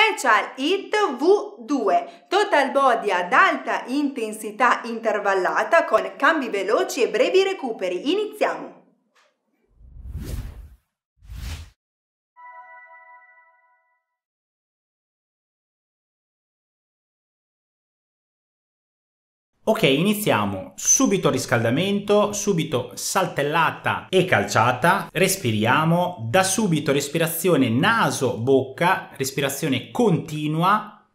Special Hit V2, total body ad alta intensità intervallata con cambi veloci e brevi recuperi. Iniziamo! Ok, iniziamo subito riscaldamento, subito saltellata e calciata, respiriamo, da subito respirazione naso-bocca, respirazione continua.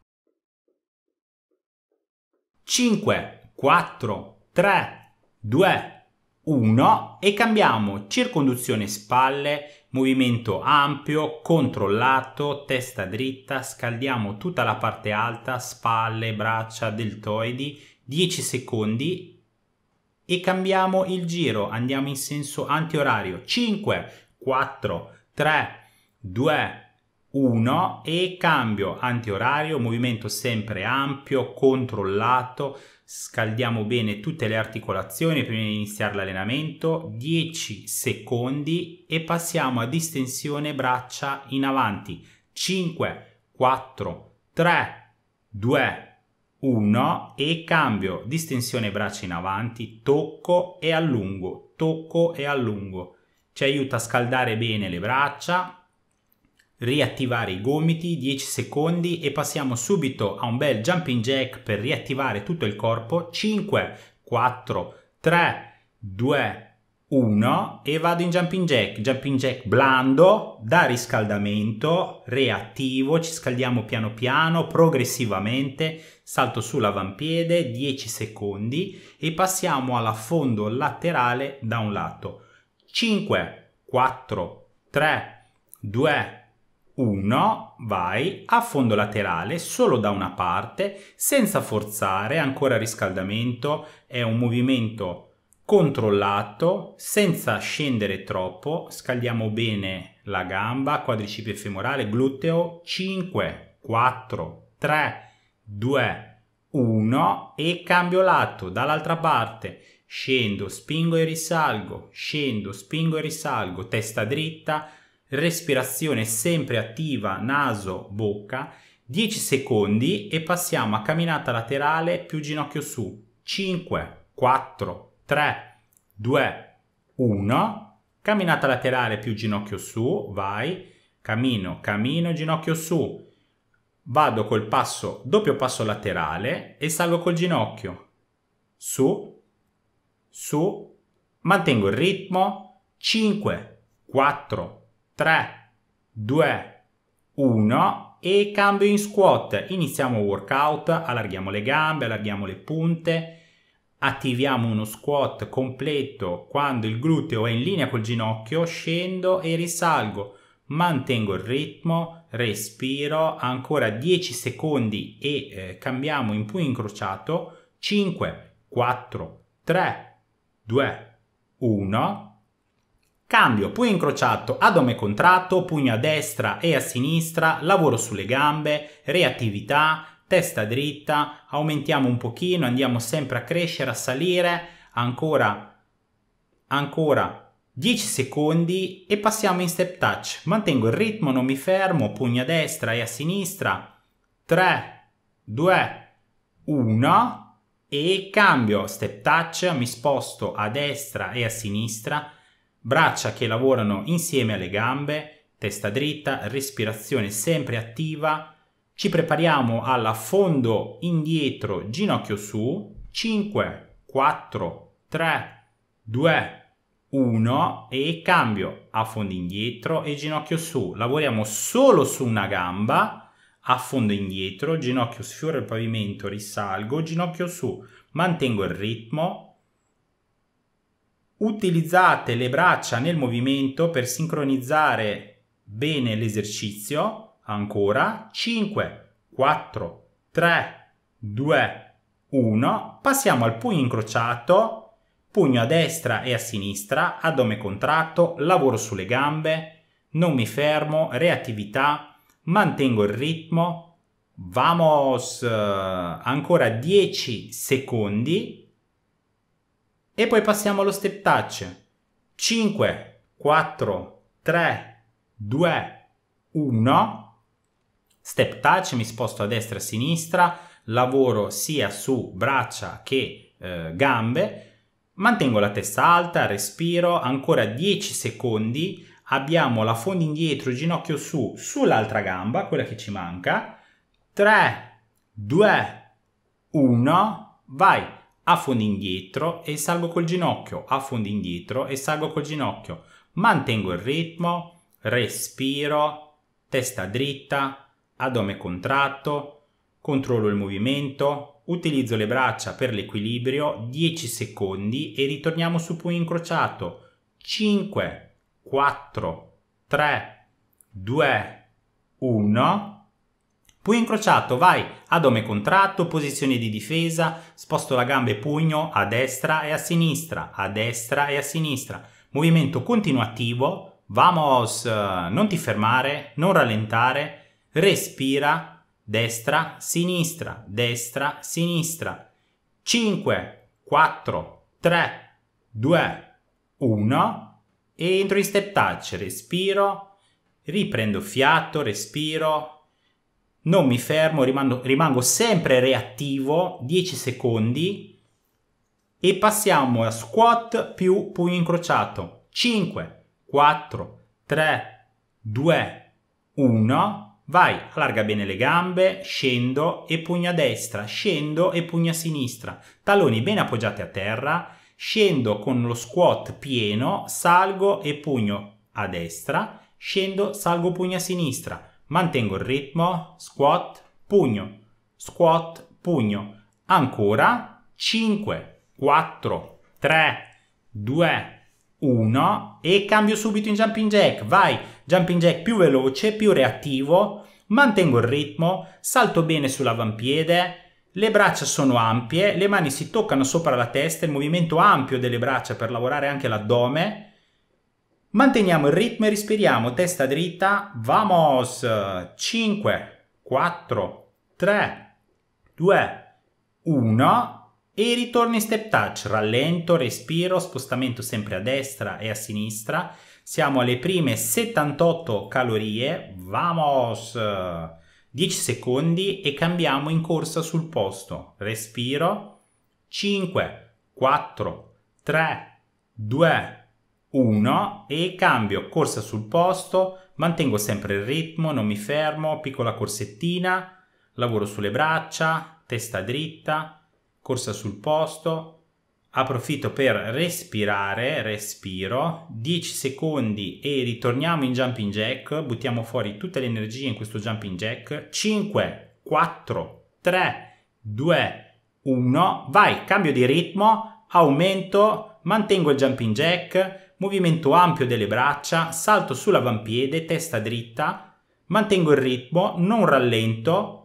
5, 4, 3, 2, 1 e cambiamo circonduzione spalle, movimento ampio, controllato, testa dritta, scaldiamo tutta la parte alta, spalle, braccia, deltoidi 10 secondi e cambiamo il giro, andiamo in senso antiorario. 5, 4, 3, 2, 1 e cambio antiorario, movimento sempre ampio, controllato, scaldiamo bene tutte le articolazioni prima di iniziare l'allenamento, 10 secondi e passiamo a distensione braccia in avanti. 5, 4, 3, 2, 1. 1 e cambio distensione braccia in avanti, tocco e allungo, tocco e allungo. Ci aiuta a scaldare bene le braccia, riattivare i gomiti 10 secondi e passiamo subito a un bel jumping jack per riattivare tutto il corpo. 5, 4, 3, 2, 1 e vado in jumping jack, jumping jack blando, da riscaldamento, reattivo, ci scaldiamo piano piano, progressivamente, salto sull'avampiede 10 secondi e passiamo all'affondo laterale da un lato. 5, 4, 3, 2, 1, vai a fondo laterale solo da una parte, senza forzare, ancora riscaldamento, è un movimento controllato, senza scendere troppo, scaldiamo bene la gamba, quadricipe femorale, gluteo, 5, 4, 3, 2, 1 e cambio lato dall'altra parte, scendo, spingo e risalgo, scendo, spingo e risalgo, testa dritta, respirazione sempre attiva, naso, bocca, 10 secondi e passiamo a camminata laterale più ginocchio su, 5, 4, 3, 3, 2, 1, camminata laterale più ginocchio su, vai, cammino, cammino, ginocchio su, vado col passo, doppio passo laterale e salgo col ginocchio, su, su, mantengo il ritmo, 5, 4, 3, 2, 1 e cambio in squat, iniziamo workout, allarghiamo le gambe, allarghiamo le punte, attiviamo uno squat completo quando il gluteo è in linea col ginocchio, scendo e risalgo, mantengo il ritmo, respiro, ancora 10 secondi e eh, cambiamo in pugno incrociato, 5, 4, 3, 2, 1, Cambio pugno incrociato, addome contratto, pugno a destra e a sinistra, lavoro sulle gambe, reattività, testa dritta, aumentiamo un pochino, andiamo sempre a crescere, a salire, ancora, ancora 10 secondi e passiamo in step touch. Mantengo il ritmo, non mi fermo, pugno a destra e a sinistra, 3, 2, 1 e cambio step touch, mi sposto a destra e a sinistra, braccia che lavorano insieme alle gambe, testa dritta, respirazione sempre attiva, ci prepariamo all'affondo indietro, ginocchio su, 5, 4, 3, 2, 1 e cambio a fondo indietro e ginocchio su. Lavoriamo solo su una gamba, a fondo indietro, ginocchio sfiora il pavimento, risalgo, ginocchio su. Mantengo il ritmo. Utilizzate le braccia nel movimento per sincronizzare bene l'esercizio. Ancora 5, 4, 3, 2, 1. Passiamo al pugno incrociato, pugno a destra e a sinistra, addome contratto, lavoro sulle gambe, non mi fermo, reattività, mantengo il ritmo, Vamos, eh, ancora 10 secondi e poi passiamo allo step touch. 5, 4, 3, 2, 1 step touch, mi sposto a destra e a sinistra, lavoro sia su braccia che eh, gambe, mantengo la testa alta, respiro, ancora 10 secondi, abbiamo la fondi indietro, ginocchio su, sull'altra gamba, quella che ci manca, 3, 2, 1, vai, a fondo indietro e salgo col ginocchio, a fondo indietro e salgo col ginocchio, mantengo il ritmo, respiro, testa dritta, ad home contratto, controllo il movimento, utilizzo le braccia per l'equilibrio, 10 secondi e ritorniamo su pugno incrociato, 5, 4, 3, 2, 1, pugno incrociato, vai ad home contratto, posizione di difesa, sposto la gamba e pugno a destra e a sinistra, a destra e a sinistra, movimento continuativo, vamos, eh, non ti fermare, non rallentare, respira, destra, sinistra, destra, sinistra. 5, 4, 3, 2, 1. Entro in step touch, respiro, riprendo fiato, respiro, non mi fermo, rimango, rimango, sempre reattivo 10 secondi e passiamo a squat più pugno incrociato 5 4 3 2 1 Vai, allarga bene le gambe, scendo e pugna a destra, scendo e pugna a sinistra, talloni ben appoggiati a terra, scendo con lo squat pieno, salgo e pugno a destra, scendo, salgo, pugno a sinistra, mantengo il ritmo, squat, pugno, squat, pugno, ancora 5, 4, 3, 2, 1. 1 e cambio subito in jumping jack. Vai, jumping jack più veloce, più reattivo, mantengo il ritmo, salto bene sull'avampiede, le braccia sono ampie, le mani si toccano sopra la testa, il movimento ampio delle braccia per lavorare anche l'addome. Manteniamo il ritmo e respiriamo, testa dritta, vamos! 5, 4, 3, 2, 1 e ritorno in step touch, rallento, respiro, spostamento sempre a destra e a sinistra. Siamo alle prime 78 calorie, vamos! 10 secondi e cambiamo in corsa sul posto. Respiro. 5, 4, 3, 2, 1 e cambio corsa sul posto. Mantengo sempre il ritmo, non mi fermo, piccola corsettina, lavoro sulle braccia, testa dritta, corsa sul posto, approfitto per respirare, respiro, 10 secondi e ritorniamo in jumping jack, buttiamo fuori tutte le energie in questo jumping jack, 5, 4, 3, 2, 1, vai, cambio di ritmo, aumento, mantengo il jumping jack, movimento ampio delle braccia, salto sull'avampiede, testa dritta, mantengo il ritmo, non rallento,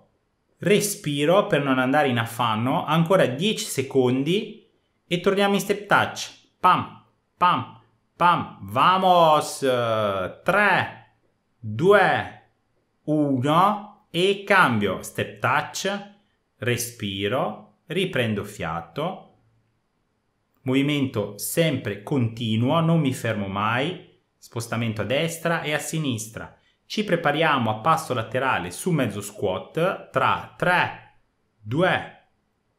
respiro per non andare in affanno, ancora 10 secondi e torniamo in step touch. Pam, pam, pam, vamos! 3, 2, 1 e cambio. Step touch, respiro, riprendo fiato. Movimento sempre continuo, non mi fermo mai, spostamento a destra e a sinistra ci prepariamo a passo laterale su mezzo squat tra 3, 2,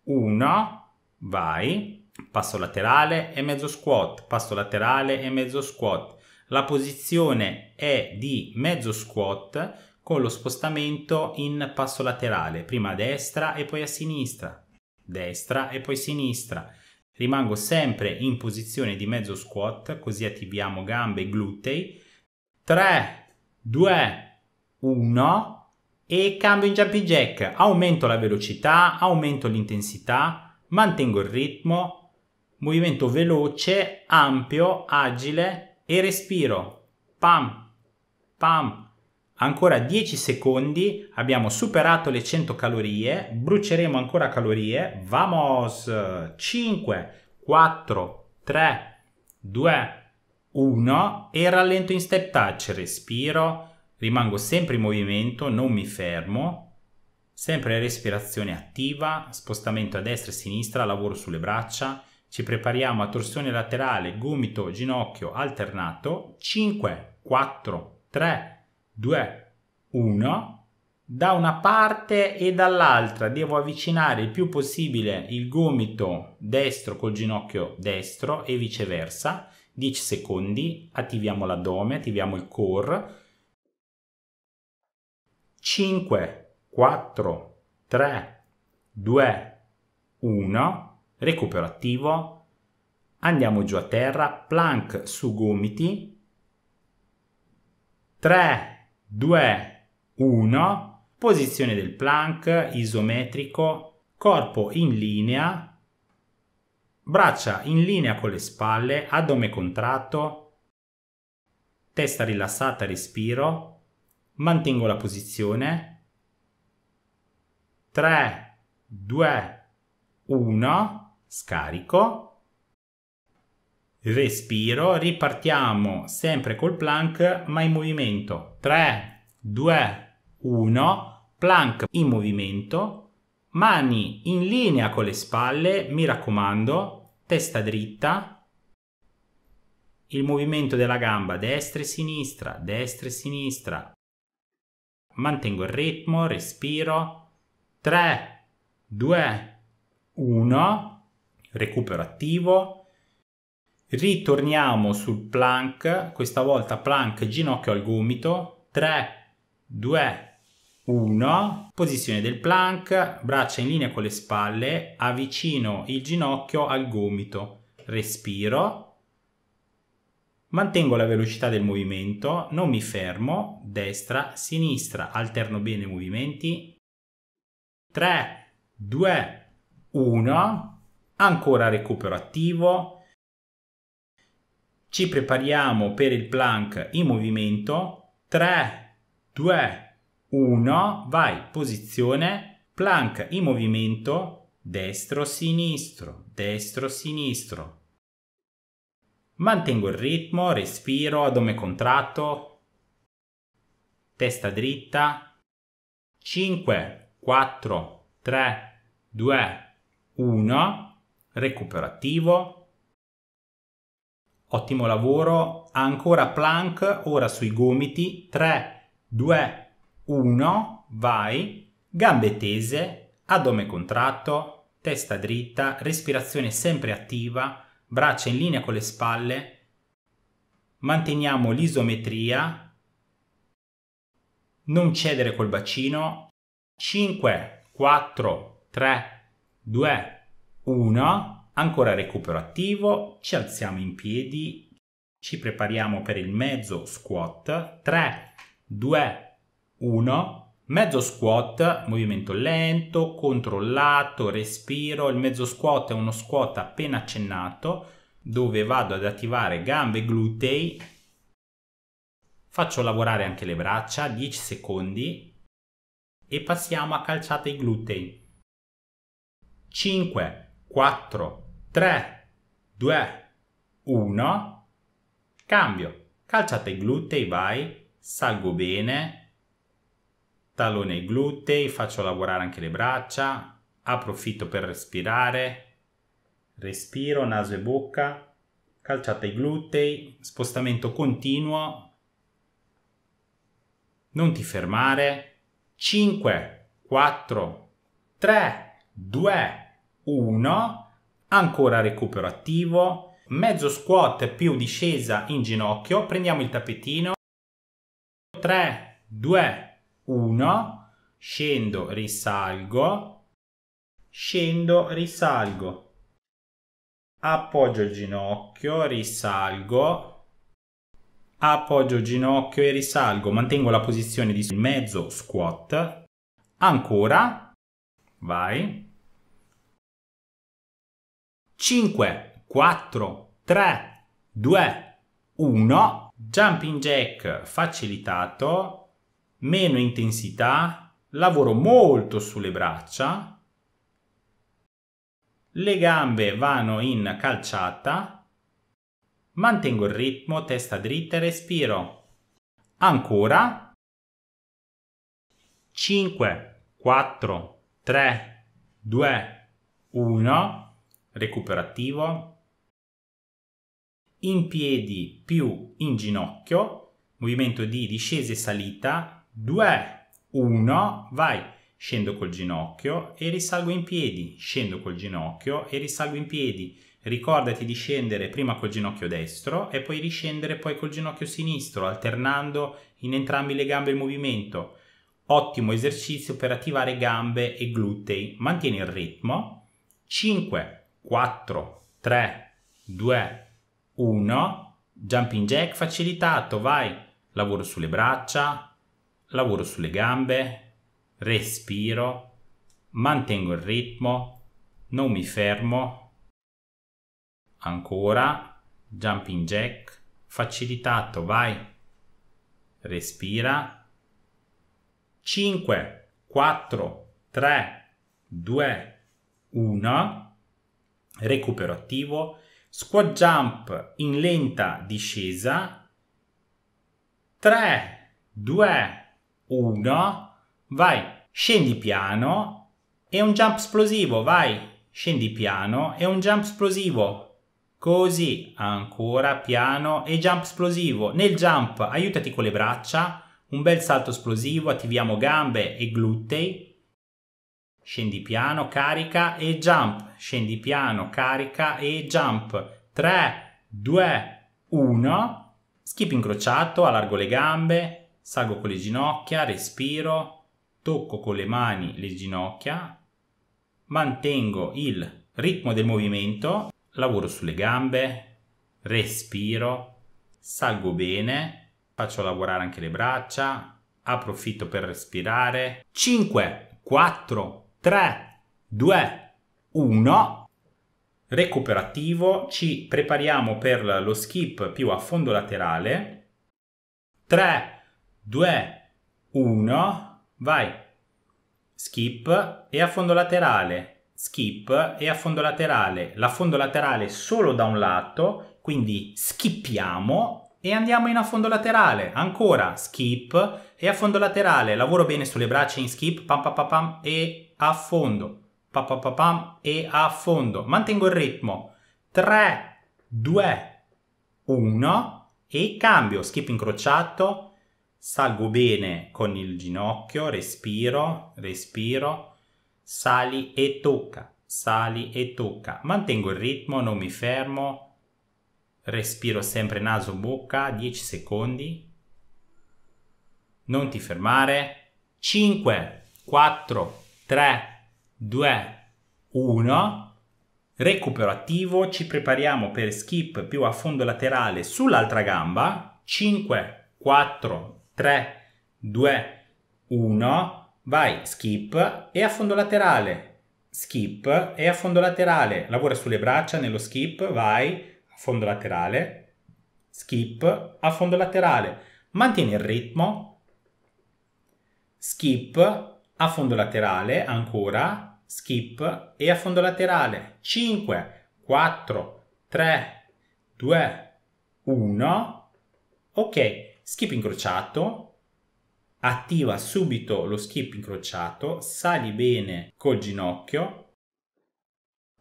1, vai, passo laterale e mezzo squat, passo laterale e mezzo squat. La posizione è di mezzo squat con lo spostamento in passo laterale, prima a destra e poi a sinistra, destra e poi sinistra. Rimango sempre in posizione di mezzo squat, così attiviamo gambe e glutei. 3, 2, 1 e cambio in jumping jack. Aumento la velocità, aumento l'intensità, mantengo il ritmo, movimento veloce, ampio, agile e respiro. Pam, pam. Ancora 10 secondi, abbiamo superato le 100 calorie, bruceremo ancora calorie. Vamos! 5, 4, 3, 2, 1. 1 e rallento in step touch, respiro, rimango sempre in movimento, non mi fermo, sempre respirazione attiva, spostamento a destra e a sinistra, lavoro sulle braccia, ci prepariamo a torsione laterale, gomito, ginocchio alternato, 5, 4, 3, 2, 1, da una parte e dall'altra devo avvicinare il più possibile il gomito destro col ginocchio destro e viceversa, 10 secondi, attiviamo l'addome, attiviamo il core. 5, 4, 3, 2, 1, recupero attivo, andiamo giù a terra, plank su gomiti, 3, 2, 1, posizione del plank isometrico, corpo in linea, braccia in linea con le spalle, addome contratto, testa rilassata, respiro, mantengo la posizione, 3, 2, 1, scarico, respiro, ripartiamo sempre col plank ma in movimento, 3, 2, 1, plank in movimento, mani in linea con le spalle, mi raccomando, testa dritta, il movimento della gamba destra e sinistra, destra e sinistra. Mantengo il ritmo, respiro. 3, 2, 1, recupero attivo. Ritorniamo sul plank, questa volta plank ginocchio al gomito. 3, 2, 1. 1, posizione del plank, braccia in linea con le spalle, avvicino il ginocchio al gomito, respiro, mantengo la velocità del movimento, non mi fermo, destra, sinistra, alterno bene i movimenti, 3, 2, 1, ancora recupero attivo, ci prepariamo per il plank in movimento, 3, 2, 1, 1, vai, posizione, plank in movimento, destro-sinistro, destro-sinistro. Mantengo il ritmo, respiro, addome contratto, testa dritta. 5, 4, 3, 2, 1, recupero attivo. Ottimo lavoro, ancora plank, ora sui gomiti, 3, 2, 1. 1, vai, gambe tese, addome contratto, testa dritta, respirazione sempre attiva, braccia in linea con le spalle, manteniamo l'isometria, non cedere col bacino, 5, 4, 3, 2, 1, ancora recupero attivo, ci alziamo in piedi, ci prepariamo per il mezzo squat, 3, 2, 1, 1, mezzo squat, movimento lento, controllato, respiro. Il mezzo squat è uno squat appena accennato dove vado ad attivare gambe e glutei. Faccio lavorare anche le braccia, 10 secondi. E passiamo a calciate i glutei. 5, 4, 3, 2, 1. Cambio. Calciate i glutei, vai. Salgo bene, talo nei glutei, faccio lavorare anche le braccia, approfitto per respirare, respiro, naso e bocca, calciata ai glutei, spostamento continuo, non ti fermare, 5, 4, 3, 2, 1, ancora recupero attivo, mezzo squat più discesa in ginocchio, prendiamo il tappetino, 3, 2, 1, 1, scendo, risalgo, scendo, risalgo, appoggio il ginocchio, risalgo, appoggio il ginocchio e risalgo, mantengo la posizione di mezzo squat, ancora, vai, 5, 4, 3, 2, 1, jumping jack facilitato, meno intensità, lavoro molto sulle braccia, le gambe vanno in calciata, mantengo il ritmo, testa dritta, e respiro. Ancora. 5, 4, 3, 2, 1, recuperativo. In piedi più in ginocchio, movimento di discesa e salita, 2, 1, vai, scendo col ginocchio e risalgo in piedi, scendo col ginocchio e risalgo in piedi. Ricordati di scendere prima col ginocchio destro e poi riscendere poi col ginocchio sinistro, alternando in entrambi le gambe il movimento. Ottimo esercizio per attivare gambe e glutei. Mantieni il ritmo. 5, 4, 3, 2, 1. Jumping jack facilitato, vai. Lavoro sulle braccia, lavoro sulle gambe, respiro, mantengo il ritmo, non mi fermo. Ancora, jumping jack, facilitato, vai. Respira. 5, 4, 3, 2, 1. Recupero attivo. Squat jump in lenta discesa. 3, 2, 1, 1, vai, scendi piano e un jump esplosivo, vai, scendi piano e un jump esplosivo. Così, ancora piano e jump esplosivo. Nel jump aiutati con le braccia, un bel salto esplosivo, attiviamo gambe e glutei. Scendi piano, carica e jump. Scendi piano, carica e jump. 3, 2, 1. Skip incrociato, allargo le gambe, salgo con le ginocchia, respiro, tocco con le mani le ginocchia, mantengo il ritmo del movimento, lavoro sulle gambe, respiro, salgo bene, faccio lavorare anche le braccia, approfitto per respirare. 5, 4, 3, 2, 1. Recuperativo, ci prepariamo per lo skip più a fondo laterale. 3, 2, 1, vai, skip e a fondo laterale, skip e a fondo laterale, la fondo laterale solo da un lato, quindi skippiamo e andiamo in a fondo laterale, ancora skip e a fondo laterale, lavoro bene sulle braccia in skip, pam pam pam, pam e a fondo, pam pam pam, pam e a fondo, mantengo il ritmo, 3, 2, 1 e cambio, skip incrociato, salgo bene con il ginocchio, respiro, respiro, sali e tocca, sali e tocca, mantengo il ritmo, non mi fermo, respiro sempre naso, bocca, 10 secondi, non ti fermare, 5, 4, 3, 2, 1, recupero attivo, ci prepariamo per skip più a fondo laterale sull'altra gamba, 5, 4, 3, 2, 1, vai, skip e a fondo laterale, skip e a fondo laterale, lavora sulle braccia nello skip, vai, a fondo laterale, skip, a fondo laterale, mantieni il ritmo, skip, a fondo laterale, ancora, skip e a fondo laterale, 5, 4, 3, 2, 1, ok, skip incrociato, attiva subito lo skip incrociato, sali bene col ginocchio,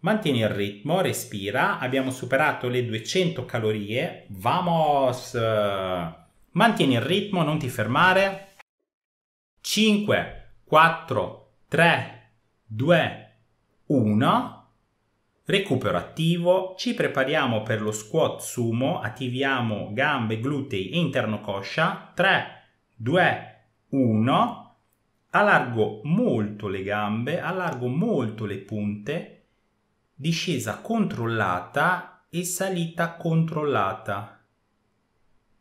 mantieni il ritmo, respira, abbiamo superato le 200 calorie, vamos! Mantieni il ritmo, non ti fermare. 5, 4, 3, 2, 1 Recupero attivo, ci prepariamo per lo squat sumo, attiviamo gambe, glutei e interno coscia. 3, 2, 1. Allargo molto le gambe, allargo molto le punte, discesa controllata e salita controllata.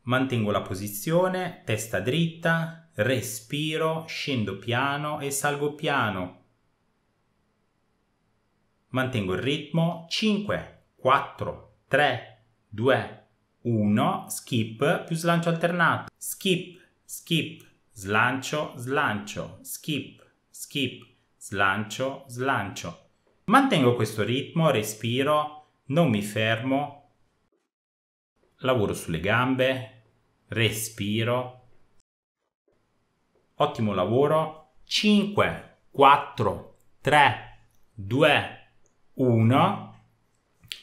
Mantengo la posizione, testa dritta, respiro, scendo piano e salgo piano mantengo il ritmo, 5, 4, 3, 2, 1, skip più slancio alternato, skip, skip, slancio, slancio, skip, skip, slancio, slancio. Mantengo questo ritmo, respiro, non mi fermo, lavoro sulle gambe, respiro, ottimo lavoro, 5, 4, 3, 2, 1 1,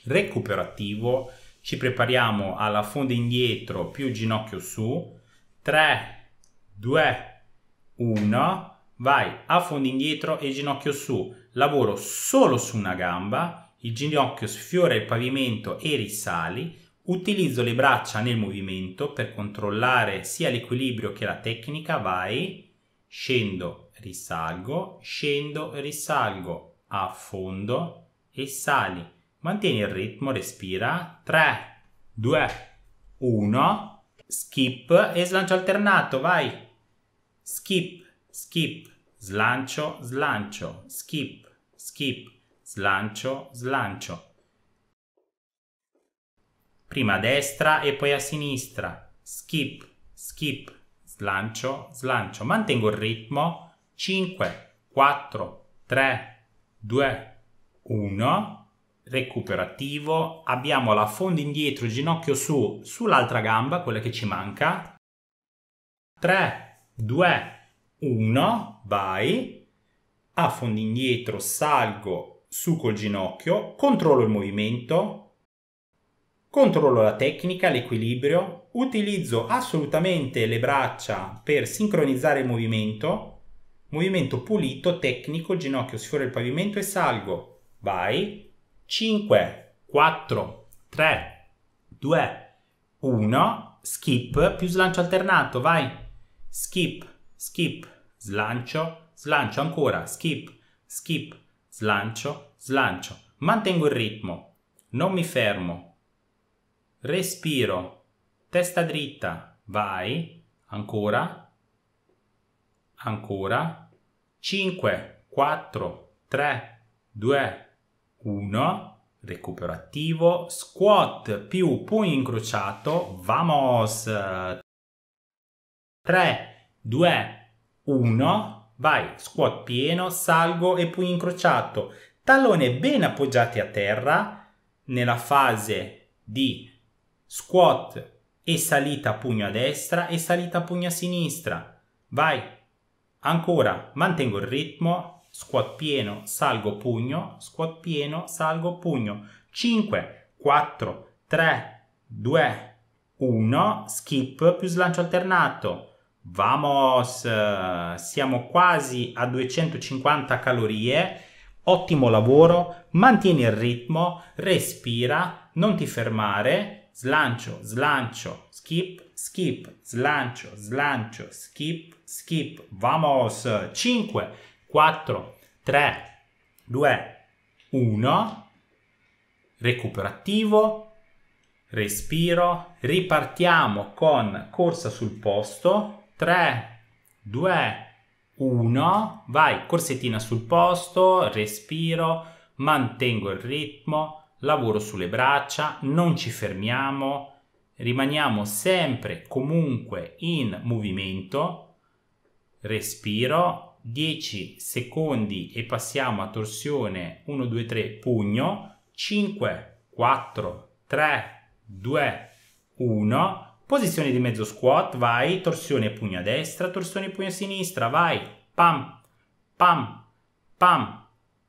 recuperativo, ci prepariamo alla fonda indietro più ginocchio su, 3, 2, 1, vai a fondo indietro e ginocchio su, lavoro solo su una gamba, il ginocchio sfiora il pavimento e risali, utilizzo le braccia nel movimento per controllare sia l'equilibrio che la tecnica, vai, scendo, risalgo, scendo, risalgo, a fondo, e sali. Mantieni il ritmo, respira. 3, 2, 1. Skip e slancio alternato, vai. Skip, skip, slancio, slancio, skip, skip, slancio, slancio. Prima a destra e poi a sinistra. Skip, skip, slancio, slancio. Mantengo il ritmo. 5, 4, 3, 2, 1, recuperativo, abbiamo la fonda indietro, ginocchio su, sull'altra gamba, quella che ci manca, 3, 2, 1, vai, a fondo indietro salgo su col ginocchio, controllo il movimento, controllo la tecnica, l'equilibrio, utilizzo assolutamente le braccia per sincronizzare il movimento, movimento pulito, tecnico, ginocchio sfiora il pavimento e salgo, Vai. 5, 4, 3, 2, 1. Skip più slancio alternato. Vai. Skip, skip, slancio, slancio ancora. Skip, skip, slancio, slancio. Mantengo il ritmo. Non mi fermo. Respiro. Testa dritta. Vai. Ancora. Ancora. 5, 4, 3, 2, 1, recupero attivo, squat più pugno incrociato, vamos! 3, 2, 1, vai, squat pieno, salgo e pugno incrociato, tallone ben appoggiati a terra, nella fase di squat e salita pugno a destra e salita pugno a sinistra, vai, ancora, mantengo il ritmo, squat pieno, salgo, pugno, squat pieno, salgo, pugno. 5, 4, 3, 2, 1, skip più slancio alternato. Vamos, siamo quasi a 250 calorie. Ottimo lavoro, mantieni il ritmo, respira, non ti fermare, slancio, slancio, skip, skip, slancio, slancio, skip, skip, vamos, 5, 4, 3, 2, 1, recupero attivo, respiro, ripartiamo con corsa sul posto, 3, 2, 1, vai, corsettina sul posto, respiro, mantengo il ritmo, lavoro sulle braccia, non ci fermiamo, rimaniamo sempre comunque in movimento, respiro, 10 secondi e passiamo a torsione 1, 2, 3, pugno, 5, 4, 3, 2, 1, posizione di mezzo squat, vai, torsione pugno a destra, torsione pugno a sinistra, vai, pam, pam, pam,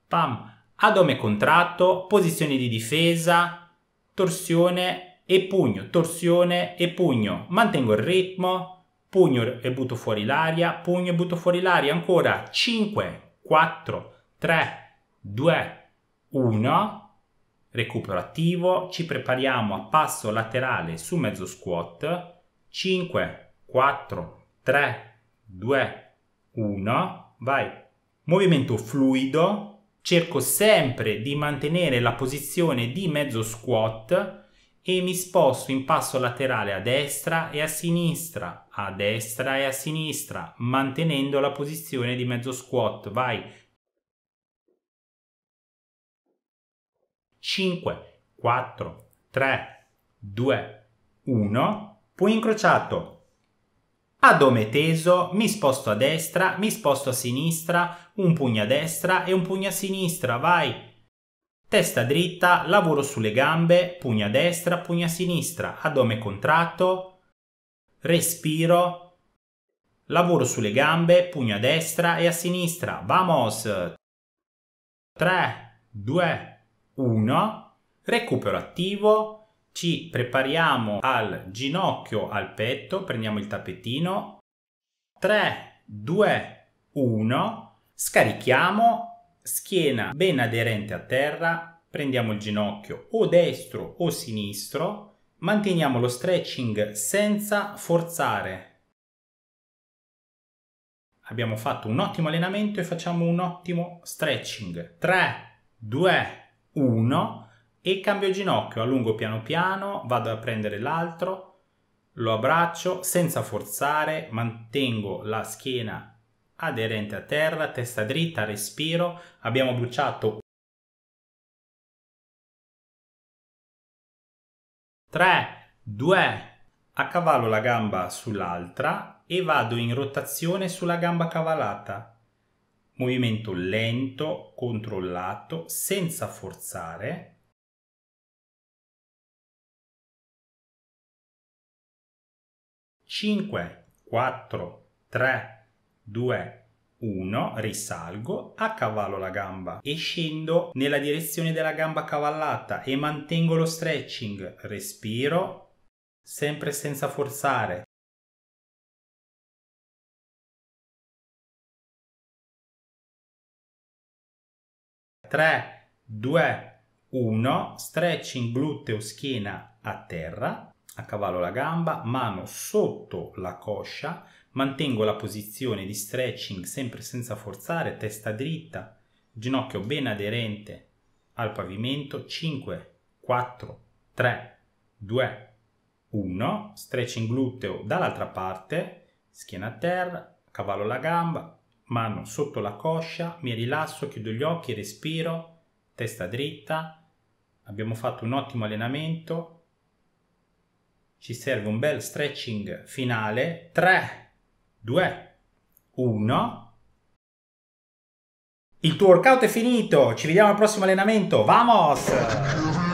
pam, addome contratto, posizione di difesa, torsione e pugno, torsione e pugno, mantengo il ritmo, pugno e butto fuori l'aria, pugno e butto fuori l'aria, ancora 5, 4, 3, 2, 1, recupero attivo, ci prepariamo a passo laterale su mezzo squat, 5, 4, 3, 2, 1, vai, movimento fluido, cerco sempre di mantenere la posizione di mezzo squat, e mi sposto in passo laterale a destra e a sinistra, a destra e a sinistra, mantenendo la posizione di mezzo squat. Vai. 5, 4, 3, 2, 1. Poi incrociato. Addome teso, mi sposto a destra, mi sposto a sinistra, un pugno a destra e un pugno a sinistra. Vai. Testa dritta, lavoro sulle gambe, pugna destra, pugna sinistra, addome contratto, respiro, lavoro sulle gambe, pugna destra e a sinistra. Vamos! 3, 2, 1, recupero attivo, ci prepariamo al ginocchio al petto, prendiamo il tappetino, 3, 2, 1, scarichiamo schiena ben aderente a terra, prendiamo il ginocchio o destro o sinistro, manteniamo lo stretching senza forzare. Abbiamo fatto un ottimo allenamento e facciamo un ottimo stretching. 3, 2, 1 e cambio ginocchio, allungo piano piano, vado a prendere l'altro, lo abbraccio senza forzare, mantengo la schiena aderente a terra, testa dritta, respiro, abbiamo bruciato 3, 2, a cavallo la gamba sull'altra e vado in rotazione sulla gamba cavalata. Movimento lento, controllato, senza forzare. Cinque, quattro, tre, 2, 1, risalgo, accavallo la gamba e scendo nella direzione della gamba cavallata e mantengo lo stretching, respiro, sempre senza forzare. Tre, due, uno, stretching gluteo schiena a terra, accavallo la gamba, mano sotto la coscia, Mantengo la posizione di stretching sempre senza forzare, testa dritta, ginocchio ben aderente al pavimento. 5, 4, 3, 2, 1. Stretching gluteo dall'altra parte, schiena a terra, cavallo la gamba, mano sotto la coscia, mi rilasso, chiudo gli occhi, respiro, testa dritta. Abbiamo fatto un ottimo allenamento. Ci serve un bel stretching finale. 3, 2, 1. Il tuo workout è finito, ci vediamo al prossimo allenamento, vamos!